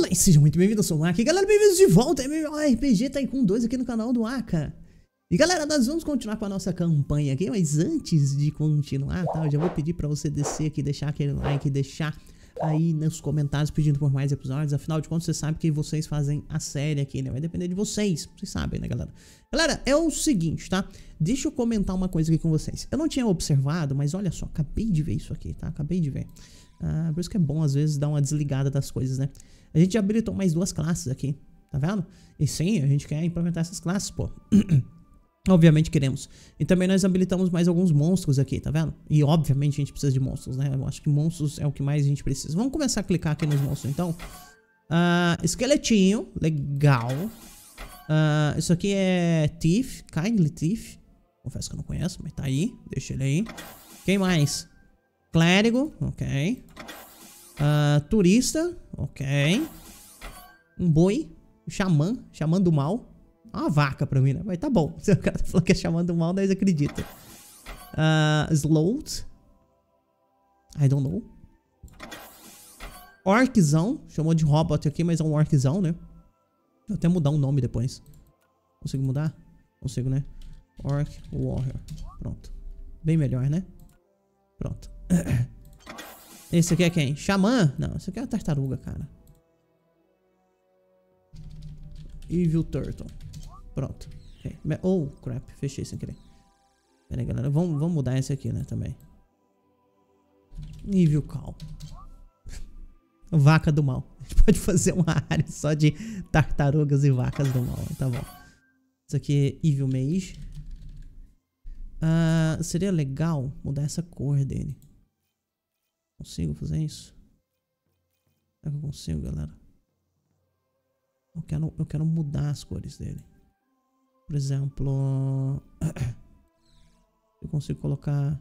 Olá e sejam muito bem-vindos, eu sou o Aka. E galera, bem-vindos de volta Meu RPG Tycoon tá 2 aqui no canal do Aka. E galera, nós vamos continuar com a nossa campanha aqui, mas antes de continuar, tá? Eu já vou pedir pra você descer aqui, deixar aquele like, deixar aí nos comentários pedindo por mais episódios. Afinal de contas, você sabe que vocês fazem a série aqui, né? Vai depender de vocês. Vocês sabem, né, galera? Galera, é o seguinte, tá? Deixa eu comentar uma coisa aqui com vocês. Eu não tinha observado, mas olha só, acabei de ver isso aqui, tá? Acabei de ver. Ah, por isso que é bom, às vezes, dar uma desligada das coisas, né? A gente já habilitou mais duas classes aqui, tá vendo? E sim, a gente quer implementar essas classes, pô. Obviamente queremos. E também nós habilitamos mais alguns monstros aqui, tá vendo? E obviamente a gente precisa de monstros, né? Eu acho que monstros é o que mais a gente precisa. Vamos começar a clicar aqui nos monstros, então. Uh, esqueletinho, legal. Uh, isso aqui é Thief, Kindly Thief. Confesso que eu não conheço, mas tá aí. Deixa ele aí. Quem mais? Clérigo, ok. Uh, turista. Ok. Um boi. xamã. Xamã do mal. É uma vaca pra mim, né? Mas tá bom. Se o cara tá falando que é xamã do mal, nós acredita. Uh, ah, Slowed. I don't know. Orczão. Chamou de robot aqui, mas é um orczão, né? Vou até mudar o um nome depois. Consigo mudar? Consigo, né? Orc Warrior. Pronto. Bem melhor, né? Pronto. Esse aqui é quem? Xamã? Não, esse aqui é a tartaruga, cara. Evil Turtle. Pronto. Okay. Oh, crap. Fechei sem querer. Pera aí, galera. Vamos, mudar esse aqui, né, também. Evil Cow. Vaca do mal. A gente pode fazer uma área só de tartarugas e vacas do mal. Tá bom. Isso aqui é Evil Mage. Uh, ah, seria legal mudar essa cor dele. Consigo fazer isso? Será é que eu consigo, galera? Eu quero, eu quero mudar as cores dele. Por exemplo... eu consigo colocar...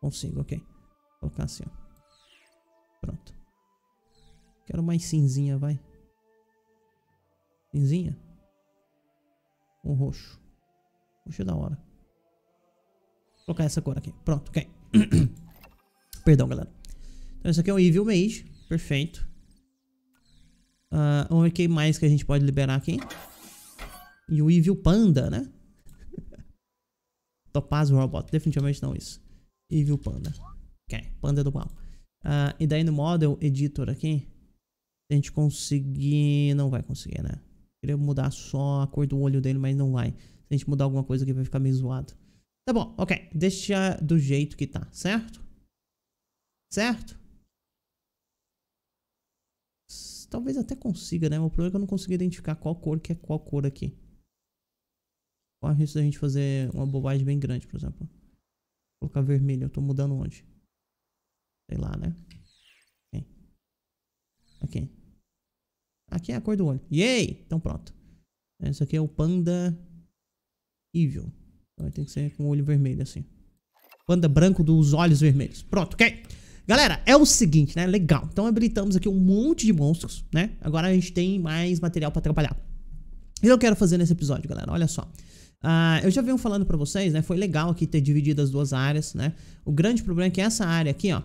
Consigo, ok. colocar assim, ó. Pronto. Quero mais cinzinha, vai. Cinzinha. Um roxo. Roxo é da hora. Vou colocar essa cor aqui. Pronto, ok. Perdão, galera. Então isso aqui é um Evil Mage. Perfeito. Uh, vamos ver o que mais que a gente pode liberar aqui. E o Evil Panda, né? Topaz Robot. Definitivamente não isso. Evil Panda. Ok, Panda do mal. Uh, e daí no Model Editor aqui, a gente conseguir... Não vai conseguir, né? Queria mudar só a cor do olho dele, mas não vai. Se a gente mudar alguma coisa aqui, vai ficar meio zoado. Tá bom, ok. Deixa do jeito que tá, certo? Certo? Talvez até consiga, né? O problema é que eu não consigo identificar qual cor que é qual cor aqui. Qual é o risco da gente fazer uma bobagem bem grande, por exemplo? Vou colocar vermelho. Eu tô mudando onde? Sei lá, né? Aqui. Aqui é a cor do olho. Yay! Então pronto. Esse aqui é o Panda Evil. Então tem que ser com o olho vermelho assim. Panda branco dos olhos vermelhos. Pronto, ok. Galera, é o seguinte, né? Legal. Então habilitamos aqui um monte de monstros, né? Agora a gente tem mais material pra trabalhar. E eu quero fazer nesse episódio, galera. Olha só. Uh, eu já venho falando pra vocês, né? Foi legal aqui ter dividido as duas áreas, né? O grande problema é que essa área aqui, ó.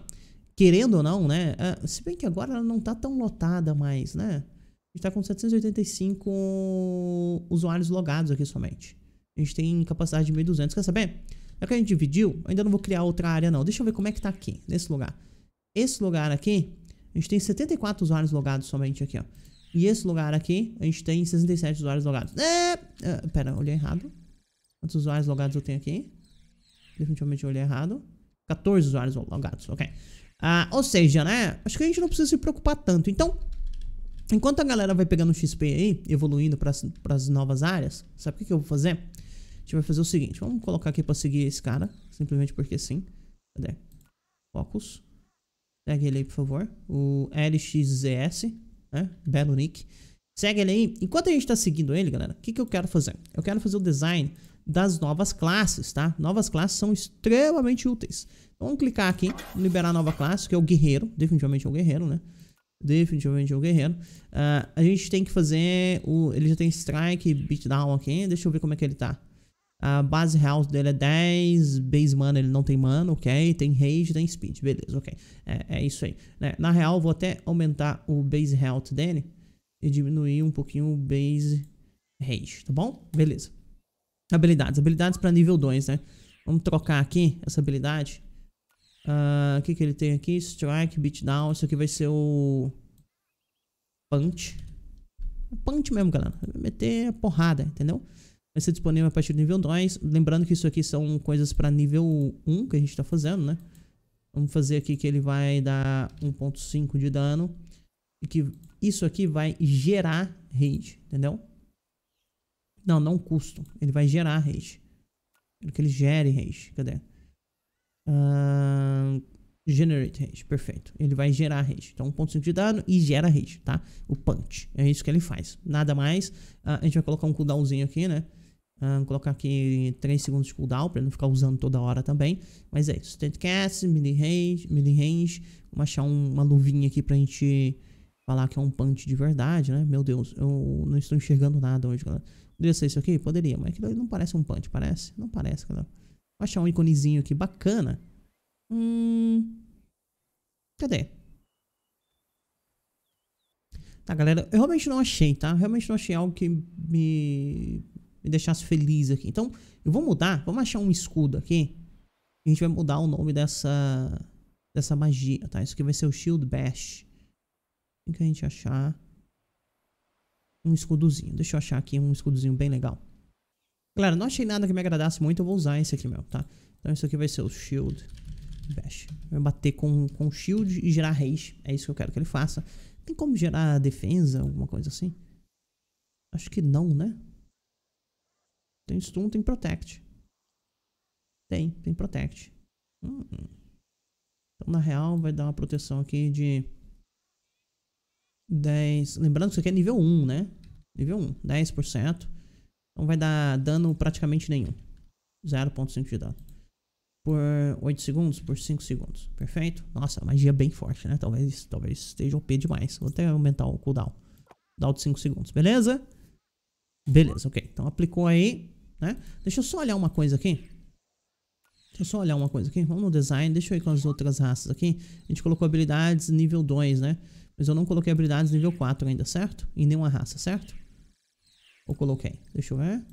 Querendo ou não, né? Uh, se bem que agora ela não tá tão lotada mais, né? A gente tá com 785 usuários logados aqui somente. A gente tem capacidade de 1.200. Quer saber? É que a gente dividiu, ainda não vou criar outra área não. Deixa eu ver como é que tá aqui, nesse lugar. Esse lugar aqui, a gente tem 74 usuários logados somente aqui, ó. E esse lugar aqui, a gente tem 67 usuários logados. É... Ah, pera, olhei errado. Quantos usuários logados eu tenho aqui? Definitivamente eu olhei errado. 14 usuários logados, ok. Ah, ou seja, né? Acho que a gente não precisa se preocupar tanto. Então, enquanto a galera vai pegando XP aí, evoluindo para as novas áreas, sabe o que, que eu vou fazer? A gente vai fazer o seguinte. Vamos colocar aqui para seguir esse cara. Simplesmente porque sim. Cadê? Focus. Segue ele aí, por favor. O LXZS, né? Belo nick. Segue ele aí. Enquanto a gente tá seguindo ele, galera, o que, que eu quero fazer? Eu quero fazer o design das novas classes, tá? Novas classes são extremamente úteis. Então, vamos clicar aqui, liberar nova classe, que é o guerreiro. Definitivamente é o guerreiro, né? Definitivamente é o guerreiro. Uh, a gente tem que fazer o... Ele já tem strike, beatdown aqui. Deixa eu ver como é que ele tá. A base house dele é 10, base mana ele não tem mana, ok? Tem rage, tem speed, beleza, ok. É, é isso aí. Né? Na real, vou até aumentar o base health dele e diminuir um pouquinho o base rage, tá bom? Beleza. Habilidades, habilidades para nível 2, né? Vamos trocar aqui essa habilidade. Ah, o que que ele tem aqui? Strike, beatdown, isso aqui vai ser o... Punch. Punch mesmo, galera. Vai meter porrada, Entendeu? vai ser disponível a partir do nível 2. Lembrando que isso aqui são coisas para nível 1 que a gente está fazendo, né? Vamos fazer aqui que ele vai dar 1.5 de dano. E que isso aqui vai gerar rage, entendeu? Não, não custo. Ele vai gerar rage. Quero que ele gere rage. Cadê? Uh, generate rage, perfeito. Ele vai gerar rage. Então 1.5 de dano e gera rage, tá? O punch. É isso que ele faz. Nada mais. Uh, a gente vai colocar um cooldownzinho aqui, né? Uh, colocar aqui 3 segundos de cooldown para não ficar usando toda hora também. Mas é isso. Tent cast, mini range, mini range. Vamos achar um, uma luvinha aqui pra gente falar que é um punch de verdade, né? Meu Deus, eu não estou enxergando nada hoje, galera. Poderia ser isso aqui? Poderia, mas aquilo não parece um punch, parece? Não parece, galera. Vou achar um iconezinho aqui bacana. Hum. Cadê? Tá, galera, eu realmente não achei, tá? Realmente não achei algo que me me deixasse feliz aqui. Então, eu vou mudar, vamos achar um escudo aqui. a gente vai mudar o nome dessa, dessa magia, tá? Isso aqui vai ser o Shield Bash. Tem que a gente achar um escudozinho. Deixa eu achar aqui um escudozinho bem legal. Galera, não achei nada que me agradasse muito, eu vou usar esse aqui meu, tá? Então isso aqui vai ser o Shield Bash. Vai bater com, com Shield e gerar rage. É isso que eu quero que ele faça. Tem como gerar defesa, alguma coisa assim? Acho que não, né? Tem stun, tem protect. Tem, tem protect. Hum, hum. Então, na real, vai dar uma proteção aqui de 10. Lembrando que isso aqui é nível 1, né? Nível 1, 10%. Então vai dar dano praticamente nenhum. 0.5 de dano. Por 8 segundos, por 5 segundos. Perfeito? Nossa, magia é bem forte, né? Talvez, talvez esteja OP demais. Vou até aumentar o cooldown. Cooldown de 5 segundos, beleza? Beleza, ok. Então aplicou aí, né? Deixa eu só olhar uma coisa aqui. Deixa eu só olhar uma coisa aqui. Vamos no design, deixa eu ir com as outras raças aqui. A gente colocou habilidades nível 2, né? Mas eu não coloquei habilidades nível 4 ainda, certo? Em nenhuma raça, certo? Ou coloquei? Deixa eu ver.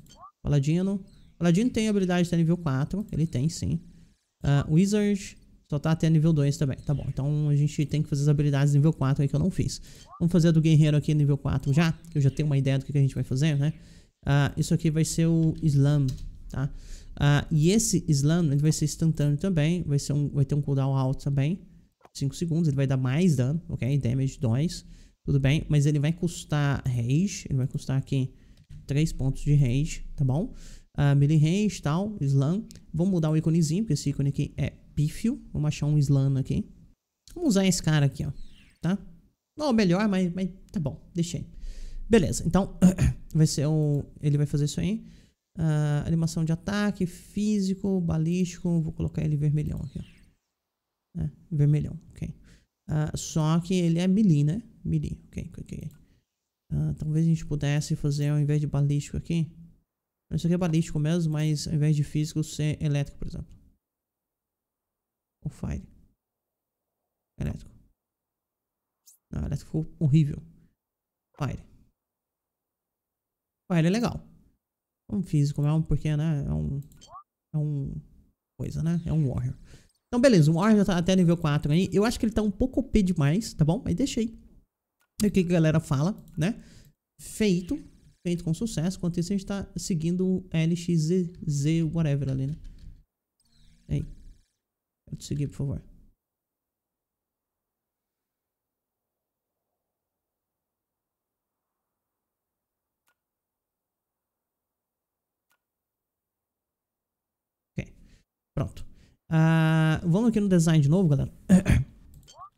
Paladino. Paladino tem habilidade até nível 4. Ele tem, sim. Uh, Wizard. Só tá até nível 2 também, tá bom. Então a gente tem que fazer as habilidades nível 4 aí que eu não fiz. Vamos fazer a do guerreiro aqui nível 4 já, que eu já tenho uma ideia do que a gente vai fazer, né? Uh, isso aqui vai ser o Slam, tá? Uh, e esse Slam ele vai ser instantâneo também, vai, ser um, vai ter um cooldown alto também. 5 segundos, ele vai dar mais dano, ok? Damage 2, tudo bem. Mas ele vai custar Rage, ele vai custar aqui 3 pontos de Rage, tá bom? Uh, melee Rage e tal, Slam. Vamos mudar o íconezinho, porque esse ícone aqui é pífio. Vamos achar um Slano aqui. Vamos usar esse cara aqui, ó. Tá? Não, é melhor, mas, mas tá bom. Deixei. Beleza, então vai ser o... Ele vai fazer isso aí. Uh, animação de ataque, físico, balístico. Vou colocar ele vermelhão aqui, ó. É, vermelhão, ok. Uh, só que ele é melee, né? Melee, ok, Uh, talvez a gente pudesse fazer ao invés de balístico aqui. Isso aqui é balístico mesmo, mas ao invés de físico ser elétrico, por exemplo. O Fire. Elétrico. Não, elétrico ficou horrível. Fire. Fire é legal. É um físico é um porque, né? É um. É um. Coisa, né? É um Warrior. Então, beleza. O Warrior já tá até nível 4 aí. Eu acho que ele tá um pouco OP demais, tá bom? Mas deixei. o que a galera fala, né? Feito. Feito com sucesso. Enquanto isso, a gente tá seguindo o LXZ, whatever ali, né? Aí. Pode seguir, por favor. Ok. Pronto. Uh, vamos aqui no design de novo, galera.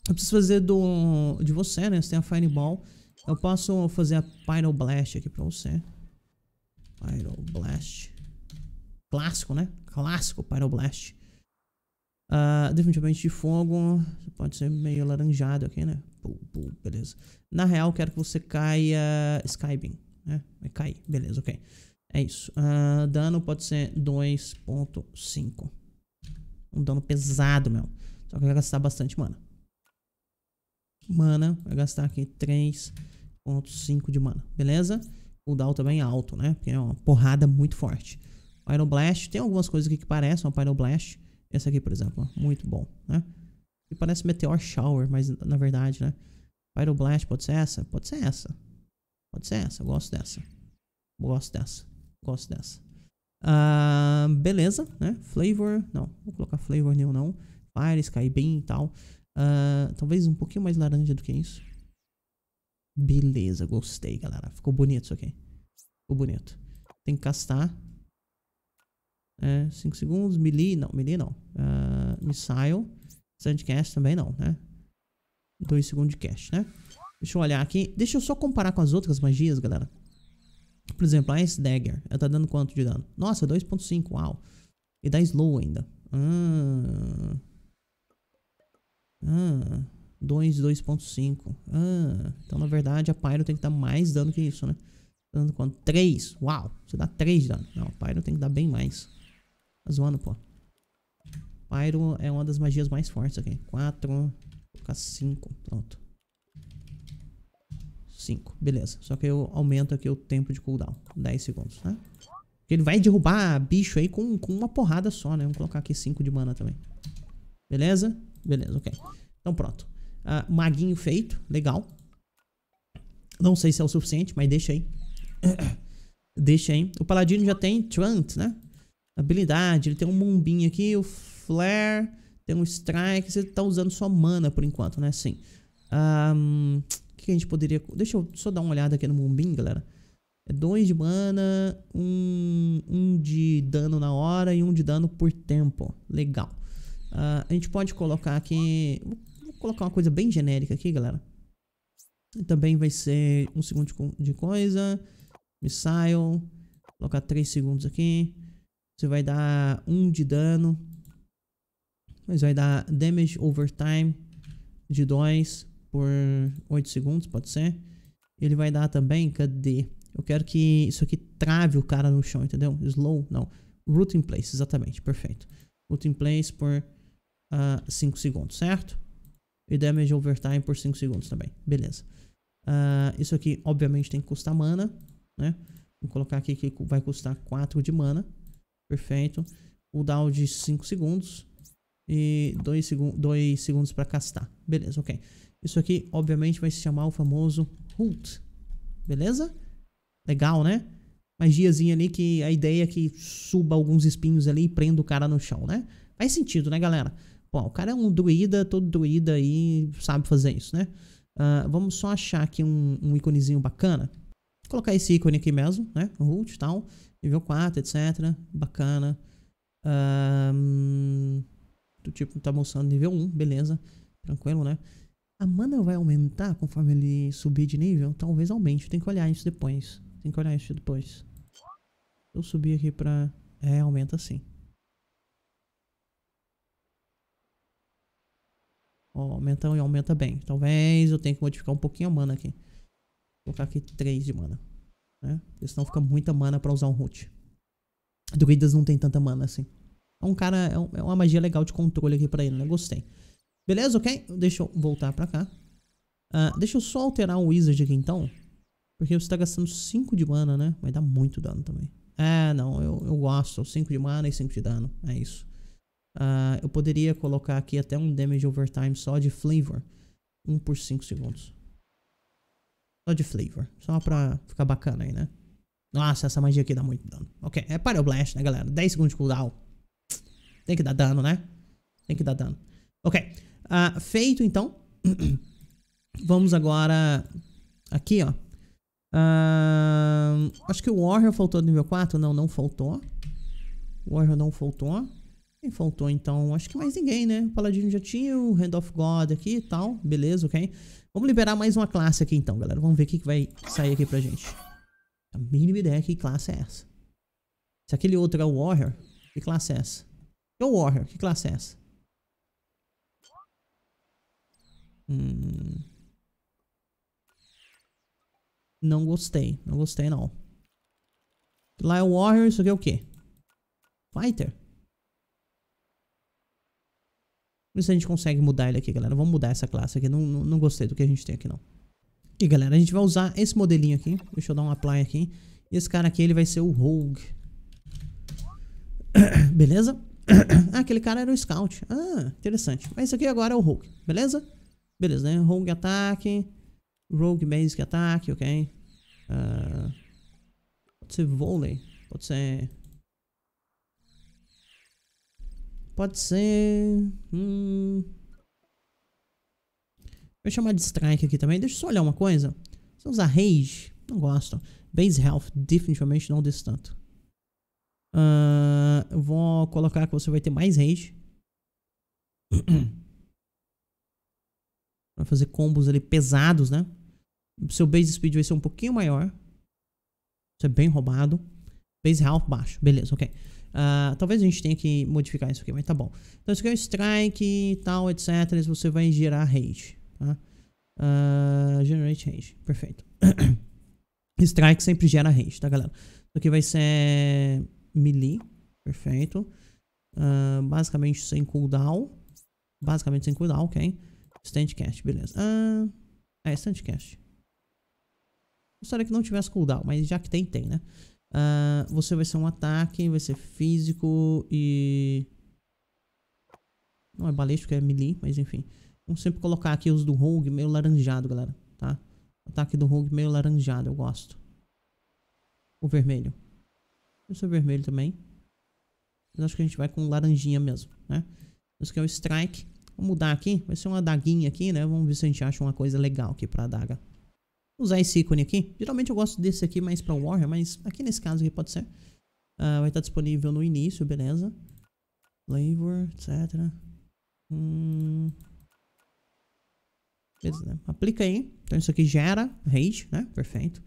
Eu preciso fazer do, de você, né? Você tem a Fireball. Eu posso fazer a Pyroblast aqui pra você. Pyroblast. Clássico, né? Clássico Pyroblast. Uh, definitivamente de fogo. Pode ser meio laranjado aqui, né? beleza. Na real, quero que você caia Skybeam, né? Vai cair. Beleza, ok. É isso. Uh, dano pode ser 2.5. Um dano pesado, meu. Só que vai gastar bastante mana. Mana, vai gastar aqui 3.5 de mana, beleza? O Down também é alto, né? Porque é uma porrada muito forte. Pyroblast, tem algumas coisas aqui que parecem uma Pyroblast. Essa aqui, por exemplo, muito bom, né? parece Meteor Shower, mas na verdade, né? blast pode ser essa? Pode ser essa. Pode ser essa, eu gosto dessa. Gosto dessa, gosto dessa. Ah, beleza, né? Flavor, não, vou colocar flavor nenhum não. Fire, Sky bem e tal. Ah, talvez um pouquinho mais laranja do que isso. Beleza, gostei, galera. Ficou bonito isso aqui. Ficou bonito. Tem que castar. É, 5 segundos. Melee, não. Melee não. Uh, missile. Sandcast também não, né? 2 segundos de cast, né? Deixa eu olhar aqui. Deixa eu só comparar com as outras magias, galera. Por exemplo, a Ice Dagger. Ela tá dando quanto de dano? Nossa, 2.5. Uau. E dá slow ainda. Ah. Ah. 2, 2.5. Ah. Então, na verdade, a Pyro tem que dar mais dano que isso, né? Dando quanto? 3. Uau. Você dá 3 de dano. Não, a Pyro tem que dar bem mais. Tá zoando, pô. Pyro é uma das magias mais fortes aqui. 4, vou ficar 5, pronto. 5, beleza. Só que eu aumento aqui o tempo de cooldown. 10 segundos, né? Ele vai derrubar bicho aí com, com uma porrada só, né? Vamos colocar aqui 5 de mana também. Beleza? Beleza, ok. Então pronto. Uh, maguinho feito, legal. Não sei se é o suficiente, mas deixa aí. deixa aí. O paladino já tem Trant, né? habilidade. Ele tem um Moonbeam aqui, o Flare, tem um Strike. Você tá usando só mana por enquanto, né? Sim. O um, que, a gente poderia... Deixa eu só dar uma olhada aqui no Moonbeam, galera. É 2 de mana, 1 um, um de dano na hora e 1 um de dano por tempo. Legal. Uh, a gente pode colocar aqui... Vou colocar uma coisa bem genérica aqui, galera. Também vai ser um segundo de coisa. Missile. colocar 3 segundos aqui. Você vai dar 1 um de dano. Mas vai dar damage over time de 2 por 8 segundos, pode ser. Ele vai dar também, cadê? Eu quero que isso aqui trave o cara no chão, entendeu? Slow, não. Root in place, exatamente, perfeito. Root in place por 5 uh, ah, segundos, certo? E damage over time por 5 segundos também, beleza. Uh, isso aqui, obviamente, tem que custar mana, né? Vou colocar aqui que vai custar 4 de mana. Perfeito. O down de 5 segundos. E 2 segun segundos para castar. Beleza, ok. Isso aqui, obviamente, vai se chamar o famoso Hult. Beleza? Legal, né? Magiazinha ali que a ideia é que suba alguns espinhos ali e prenda o cara no chão, né? Faz sentido, né, galera? Bom, o cara é um druida, todo druida aí sabe fazer isso, né? Uh, vamos só achar aqui um, um iconezinho bacana. Vou colocar esse ícone aqui mesmo, né? Root e tal nível 4, etc. Bacana. Um, tipo, tá mostrando nível 1, beleza. Tranquilo, né? A mana vai aumentar conforme ele subir de nível? Talvez aumente, tem que olhar isso depois. Tem que olhar isso depois. Eu subir aqui pra... É, aumenta sim. Ó, aumenta e aumenta bem. Talvez eu tenha que modificar um pouquinho a mana aqui. Vou colocar aqui 3 de mana. Né? Porque senão fica muita mana para usar um root. Druidas não tem tanta mana assim. É um cara, é, um, é uma magia legal de controle aqui pra ele, né? Gostei. Beleza, ok? Deixa eu voltar pra cá. Uh, deixa eu só alterar o Wizard aqui então. Porque você tá gastando 5 de mana, né? Vai dar muito dano também. É, não, eu, eu gosto. 5 de mana e 5 de dano. É isso. Uh, eu poderia colocar aqui até um damage overtime só de flavor. 1 um por 5 segundos. Só de flavor. Só pra ficar bacana aí, né? Nossa, essa magia aqui dá muito dano. Ok, é Pyroblast, né, galera? 10 segundos de cooldown. Tem que dar dano, né? Tem que dar dano. Ok. Uh, feito, então. Vamos agora... Aqui, ó. Uh, acho que o Warrior faltou do nível 4. Não, não faltou. O Warrior não faltou. Quem faltou então? Acho que mais ninguém, né? O Paladino já tinha o Hand of God aqui e tal. Beleza, ok. Vamos liberar mais uma classe aqui então, galera. Vamos ver o que, vai sair aqui pra gente. A mínima ideia é que classe é essa. Se aquele outro é o Warrior, que classe é essa? É o Warrior, que classe é essa? Hum... Não gostei, não gostei não. Lá é o Warrior, isso aqui é o quê? Fighter? vamos ver se a gente consegue mudar ele aqui, galera. Vamos mudar essa classe aqui. Não, não, não gostei do que a gente tem aqui, não. E, galera, a gente vai usar esse modelinho aqui. Deixa eu dar um apply aqui. E esse cara aqui, ele vai ser o Rogue. Beleza? ah, aquele cara era o Scout. Ah, interessante. Mas esse aqui agora é o Rogue. Beleza? Beleza, né? Rogue ataque. Rogue basic ataque, ok. Uh, pode ser vôlei. Pode ser... Pode ser... Hum... Vou chamar de strike aqui também. Deixa eu só olhar uma coisa. Se eu usar rage, não gosto. Base health, definitivamente não desse tanto. Uh, vou colocar que você vai ter mais rage. pra fazer combos ali pesados, né? Seu base speed vai ser um pouquinho maior. Isso é bem roubado. Base health baixo. Beleza, ok. Uh, talvez a gente tenha que modificar isso aqui, mas tá bom. Então, isso aqui é um strike e tal, etc. Você vai gerar rage, tá? Uh, generate rage, perfeito. strike sempre gera rage, tá, galera? Isso aqui vai ser melee, perfeito. Uh, basicamente sem cooldown. Basicamente sem cooldown, ok. Standcast, beleza. Uh, é, standcast. Gostaria que não tivesse cooldown, mas já que tem, tem, né? Uh, você vai ser um ataque, vai ser físico e... Não é balístico, é melee, mas enfim. Vamos sempre colocar aqui os do Rogue meio laranjado, galera, tá? Ataque do Rogue meio laranjado, eu gosto. O vermelho. Esse é o vermelho também. Mas acho que a gente vai com laranjinha mesmo, né? Esse aqui é o Strike. Vou mudar aqui, vai ser uma adaguinha aqui, né? Vamos ver se a gente acha uma coisa legal aqui pra adaga usar esse ícone aqui. Geralmente eu gosto desse aqui mais pra Warrior, mas aqui nesse caso aqui pode ser. Uh, vai estar disponível no início, beleza. Flavor, etc. Hum... Beleza, né? Aplica aí. Então isso aqui gera rage, né? Perfeito.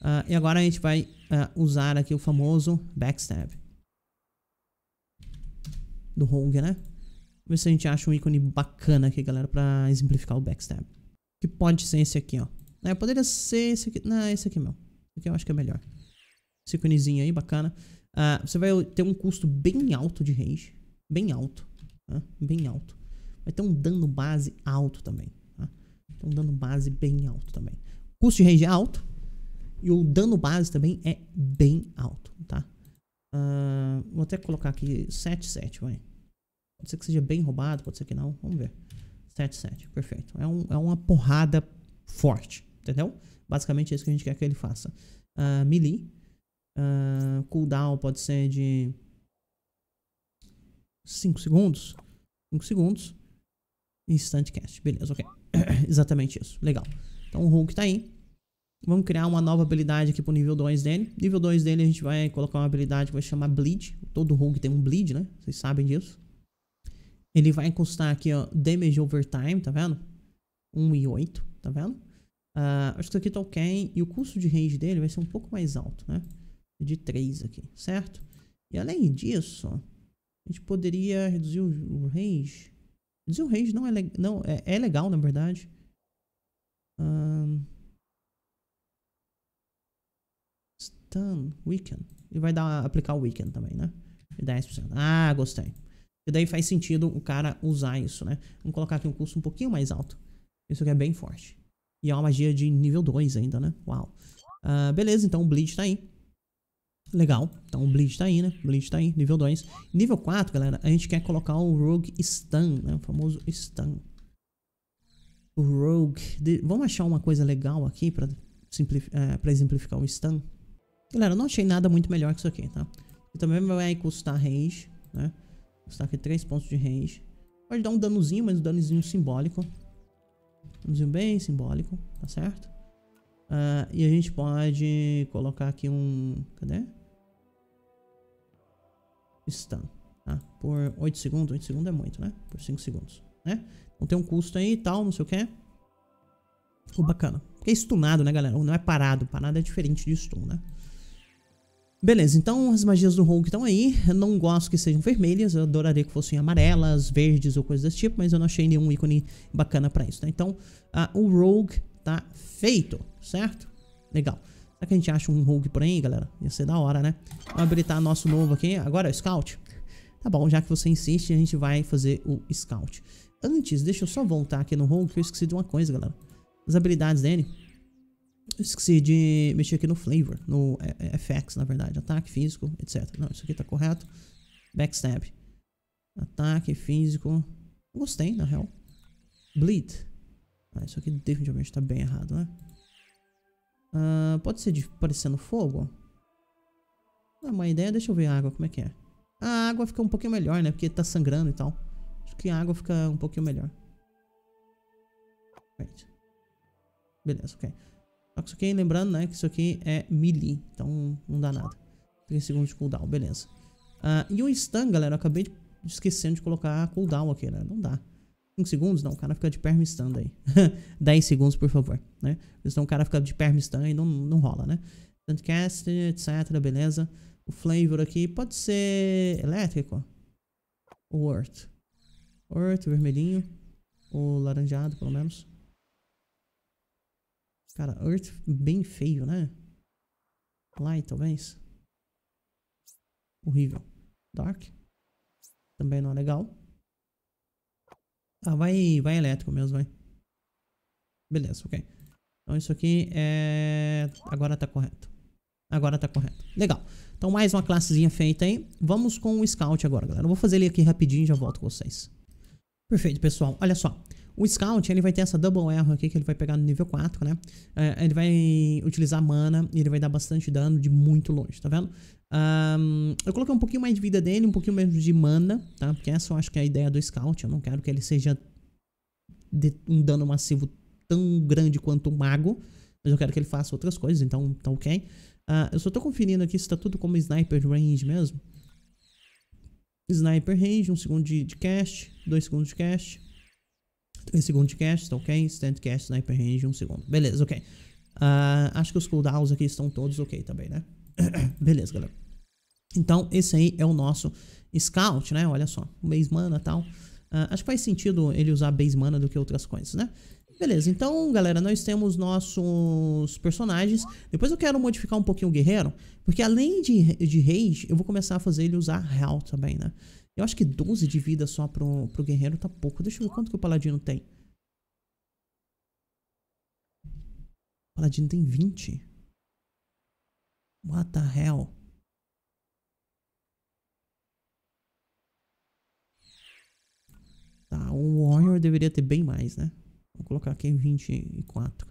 Uh, e agora a gente vai uh, usar aqui o famoso backstab. Do Rogue, né? Vamos ver se a gente acha um ícone bacana aqui, galera, pra exemplificar o backstab. Que pode ser esse aqui, ó. Né? Poderia ser esse aqui. Não, esse aqui é meu. Esse aqui eu acho que é melhor. Esse aí, bacana. Ah, você vai ter um custo bem alto de range. Bem alto. Tá? Bem alto. Vai ter um dano base alto também. Tá? um dano base bem alto também. O custo de range é alto. E o dano base também é bem alto, tá? Ah, vou até colocar aqui 7, 7, vai. Pode ser que seja bem roubado, pode ser que não. Vamos ver. 7, 7, perfeito. É, um, é uma porrada forte entendeu? Basicamente é isso que a gente quer que ele faça. Uh, melee. Uh, cooldown pode ser de 5 segundos. 5 segundos. Instant cast. Beleza, ok. Exatamente isso. Legal. Então o Hulk tá aí. Vamos criar uma nova habilidade aqui pro nível 2 dele. Nível 2 dele a gente vai colocar uma habilidade que vai chamar Bleed. Todo Hulk tem um Bleed, né? Vocês sabem disso. Ele vai custar aqui, ó, Damage Over Time, tá vendo? 1 e 8, tá vendo? Uh, acho que aqui tá ok. E o custo de range dele vai ser um pouco mais alto, né? De 3 aqui, certo? E além disso, a gente poderia reduzir o, range. Reduzir o range não é, não, é, é legal, na verdade. Um, stun, weekend. e vai dar, aplicar o weekend também, né? De 10%. Ah, gostei. E daí faz sentido o cara usar isso, né? Vamos colocar aqui um custo um pouquinho mais alto. Isso aqui é bem forte. E é uma magia de nível 2 ainda, né? Uau. Uh, beleza, então o Bleach tá aí. Legal. Então o Bleach tá aí, né? Bleach tá aí, nível 2. Nível 4, galera, a gente quer colocar o Rogue Stun, né? O famoso Stun. O Rogue... De... Vamos achar uma coisa legal aqui pra, simplif... É, pra exemplificar o Stun. Galera, eu não achei nada muito melhor que isso aqui, tá? E também vai custar range, né? Custar aqui 3 pontos de range. Pode dar um danozinho, mas um danozinho simbólico. Um desenho bem simbólico, tá certo? Uh, e a gente pode colocar aqui um... Cadê? Stun. Tá? Por 8 segundos. 8 segundos é muito, né? Por 5 segundos, né? Então tem um custo aí e tal, não sei o que. Ficou bacana. Porque é stunado, né, galera? Ou não é parado. Parado é diferente de stun, né? Beleza, então as magias do Rogue estão aí. Eu não gosto que sejam vermelhas, eu adoraria que fossem amarelas, verdes ou coisas desse tipo, mas eu não achei nenhum ícone bacana pra isso, tá? Então, o Rogue tá feito, certo? Legal. Será que a gente acha um Rogue por aí, galera? Ia ser da hora, né? Vamos habilitar nosso novo aqui. Agora é o Scout. Tá bom, já que você insiste, a gente vai fazer o Scout. Antes, deixa eu só voltar aqui no Rogue, que eu esqueci de uma coisa, galera. As habilidades dele... Esqueci de mexer aqui no flavor, no é, é, FX, na verdade. Ataque físico, etc. Não, isso aqui tá correto. Backstab. Ataque físico. Gostei, na real. Bleed. Ah, isso aqui definitivamente tá bem errado, né? Ah, pode ser de parecendo fogo? Não é uma ideia. Deixa eu ver a água, como é que é. A água fica um pouquinho melhor, né? Porque tá sangrando e tal. Acho que a água fica um pouquinho melhor. Right. Beleza, ok. Só que isso aqui, lembrando, né, que isso aqui é melee, então não dá nada. 3 segundos de cooldown, beleza. Uh, e o stun, galera, eu acabei de esquecendo de colocar cooldown aqui, né? Não dá. 5 segundos? Não, o cara fica de perm stun aí. 10 segundos, por favor, né? então o cara fica de perm stun e não, não rola, né? Stuncast, etc, beleza. O flavor aqui pode ser elétrico. Ou Earth. Earth, vermelhinho. Ou laranjado, pelo menos. Cara, Earth bem feio, né? Light, talvez. Horrível. Dark. Também não é legal. Ah, vai, vai elétrico mesmo, vai. Beleza, ok. Então isso aqui é... Agora tá correto. Agora tá correto. Legal. Então mais uma classezinha feita aí. Vamos com o Scout agora, galera. Eu vou fazer ele aqui rapidinho e já volto com vocês. Perfeito, pessoal. Olha só. O Scout, ele vai ter essa Double Arrow aqui, que ele vai pegar no nível 4, né? É, ele vai utilizar mana e ele vai dar bastante dano de muito longe, tá vendo? Um, eu coloquei um pouquinho mais de vida dele, um pouquinho menos de mana, tá? Porque essa eu acho que é a ideia do Scout. Eu não quero que ele seja de um dano massivo tão grande quanto um mago. Mas eu quero que ele faça outras coisas, então tá ok. Uh, eu só tô conferindo aqui se tá tudo como Sniper Range mesmo. Sniper Range, um segundo de, de cast, dois segundos de cast. 3 segundo de cast, ok. Instant cast na hyperrange, um segundo. Beleza, ok. Uh, acho que os cooldowns aqui estão todos ok também, né? Beleza, galera. Então, esse aí é o nosso scout, né? Olha só, base mana e tal. Uh, acho que faz sentido ele usar base mana do que outras coisas, né? Beleza, então, galera, nós temos nossos personagens. Depois eu quero modificar um pouquinho o guerreiro, porque além de, de rage, eu vou começar a fazer ele usar health também, né? Eu acho que 12 de vida só pro, pro guerreiro tá pouco. Deixa eu ver quanto que o paladino tem. O paladino tem 20. What the hell? Tá, o Warrior deveria ter bem mais, né? Vou colocar aqui 24.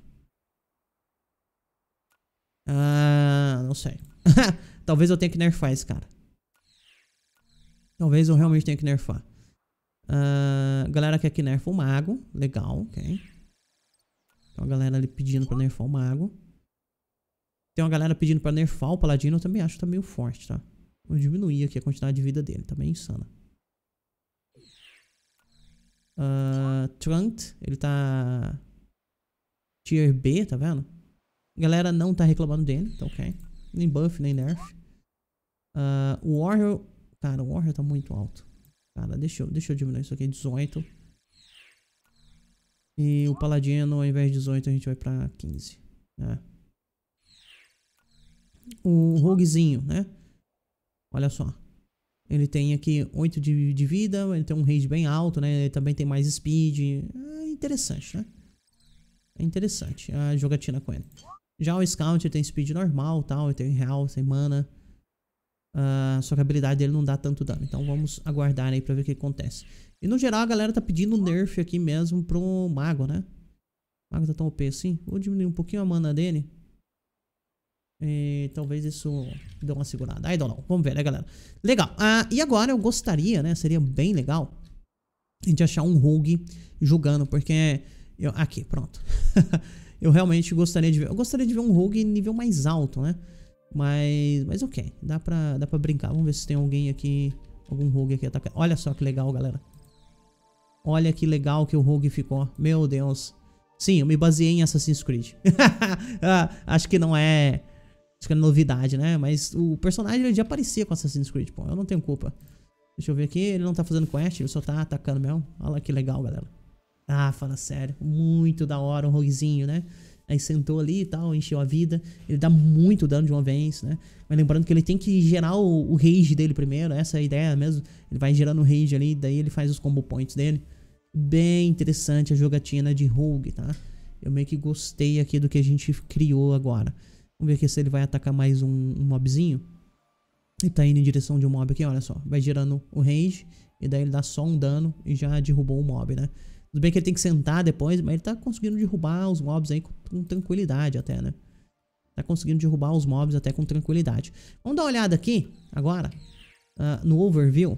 Ah, não sei. Talvez eu tenha que nerfar esse cara. Talvez eu realmente tenha que nerfar. Uh, galera quer que nerfa o mago. Legal, ok. Tem uma galera ali pedindo pra nerfar o mago. Tem uma galera pedindo pra nerfar o paladino. Eu também acho que tá meio forte, tá? Vou diminuir aqui a quantidade de vida dele. Tá bem insana. Uh, ah, Trant, ele tá... Tier B, tá vendo? A galera não tá reclamando dele, então ok. Nem buff, nem nerf. Uh, ah, o Warrior Cara, o Warrior tá muito alto. Cara, deixa eu, deixa eu diminuir isso aqui, 18. E o Paladino, ao invés de 18, a gente vai pra 15, né? O Roguezinho, né? Olha só. Ele tem aqui 8 de, de vida, ele tem um range bem alto, né? Ele também tem mais speed. É interessante, né? É interessante a jogatina com ele. Já o Scout ele tem speed normal, tal, ele tem real sem mana. Uh, só que a habilidade dele não dá tanto dano. Então vamos aguardar aí pra ver o que acontece. E no geral a galera tá pedindo nerf aqui mesmo pro mago, né? O mago tá tão OP assim. Vou diminuir um pouquinho a mana dele. E talvez isso dê uma segurada. Aí, não, Vamos ver, né, galera? Legal. Ah, e agora eu gostaria, né? Seria bem legal a gente achar um rogue jogando, porque... Eu, aqui, pronto. eu realmente gostaria de ver... Eu gostaria de ver um rogue nível mais alto, né? Mas, mas ok, dá pra, dá pra brincar. Vamos ver se tem alguém aqui, algum rogue aqui atacando. Olha só que legal, galera. Olha que legal que o rogue ficou. Meu Deus. Sim, eu me baseei em Assassin's Creed. Ah, acho que não é... Acho que é novidade, né? Mas o personagem já aparecia com Assassin's Creed, pô. Eu não tenho culpa. Deixa eu ver aqui. Ele não tá fazendo quest, ele só tá atacando mesmo. Olha que legal, galera. Ah, fala sério. Muito da hora um roguezinho, né? Aí sentou ali e tal, encheu a vida. Ele dá muito dano de uma vez, né? Mas lembrando que ele tem que gerar o, o rage dele primeiro, essa é a ideia mesmo. Ele vai gerando o rage ali, daí ele faz os combo points dele. Bem interessante a jogatina de Rogue, tá? Eu meio que gostei aqui do que a gente criou agora. Vamos ver aqui se ele vai atacar mais um, um mobzinho. Ele tá indo em direção de um mob aqui, olha só. Vai gerando o rage. E daí ele dá só um dano e já derrubou o mob, né? Tudo bem que ele tem que sentar depois, mas ele tá conseguindo derrubar os mobs aí com, com tranquilidade até, né? Tá conseguindo derrubar os mobs até com tranquilidade. Vamos dar uma olhada aqui, agora, uh, no overview.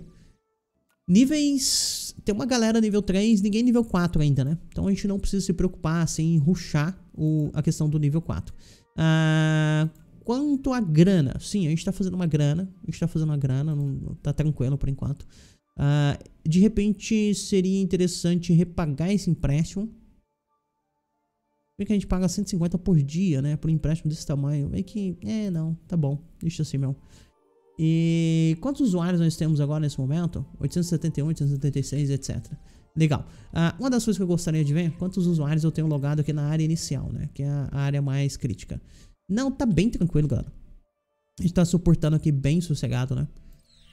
Níveis... Tem uma galera nível 3, ninguém nível 4 ainda, né? Então a gente não precisa se preocupar, assim, em ruxar o, a questão do nível 4. Uh, ah, quanto à grana, sim, a gente tá fazendo uma grana. A gente tá fazendo uma grana, não, tá tranquilo por enquanto. Uh, de repente seria interessante repagar esse empréstimo. Vê que a gente paga 150 por dia, né? Por um empréstimo desse tamanho. É que, é, não, tá bom, deixa assim mesmo. E quantos usuários nós temos agora nesse momento? 871, 876, etc. Legal. Uh, uma das coisas que eu gostaria de ver, quantos usuários eu tenho logado aqui na área inicial, né? Que é a área mais crítica. Não, tá bem tranquilo, galera. A gente tá suportando aqui bem sossegado, né?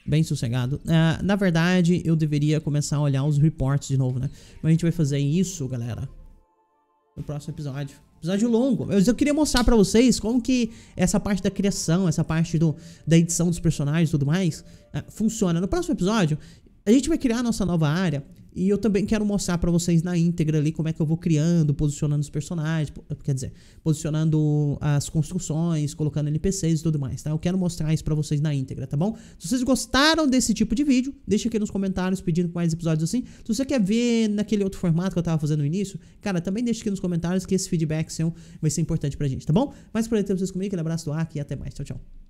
bem sossegado. Uh, ah, na verdade, eu deveria começar a olhar os reports de novo, né? Mas a gente vai fazer isso, galera, no próximo episódio. Episódio longo. Eu, eu queria mostrar para vocês como que essa parte da criação, essa parte do, da edição dos personagens e tudo mais, uh, funciona. No próximo episódio, a gente vai criar a nossa nova área e eu também quero mostrar para vocês na íntegra ali como é que eu vou criando, posicionando os personagens, eh, quer dizer, posicionando as construções, colocando NPCs e tudo mais, tá? Eu quero mostrar isso para vocês na íntegra, tá bom? Se vocês gostaram desse tipo de vídeo, deixa aqui nos comentários pedindo mais episódios assim. Se você quer ver naquele outro formato que eu tava fazendo no início, cara, também deixa aqui nos comentários que esse feedback seu vai ser importante pra gente, tá bom? Mais por aí ter vocês comigo, aquele abraço do Aki e até mais. Tchau, tchau.